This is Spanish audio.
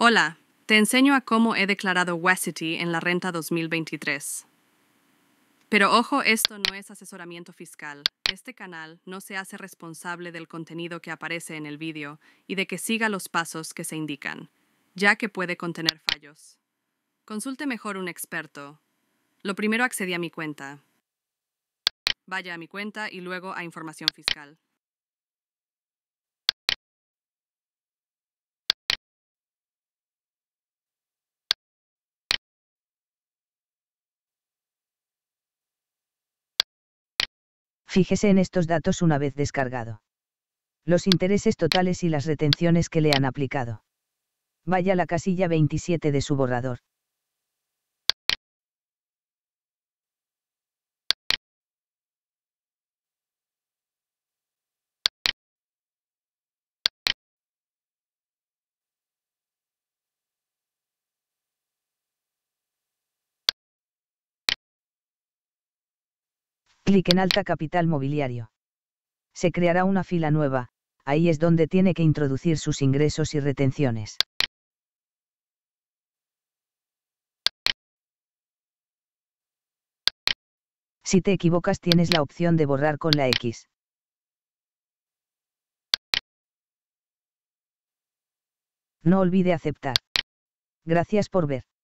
Hola, te enseño a cómo he declarado Wesity en la renta 2023. Pero ojo, esto no es asesoramiento fiscal. Este canal no se hace responsable del contenido que aparece en el vídeo y de que siga los pasos que se indican, ya que puede contener fallos. Consulte mejor un experto. Lo primero accedí a mi cuenta. Vaya a mi cuenta y luego a información fiscal. Fíjese en estos datos una vez descargado. Los intereses totales y las retenciones que le han aplicado. Vaya a la casilla 27 de su borrador. Clic en Alta Capital Mobiliario. Se creará una fila nueva, ahí es donde tiene que introducir sus ingresos y retenciones. Si te equivocas tienes la opción de borrar con la X. No olvide aceptar. Gracias por ver.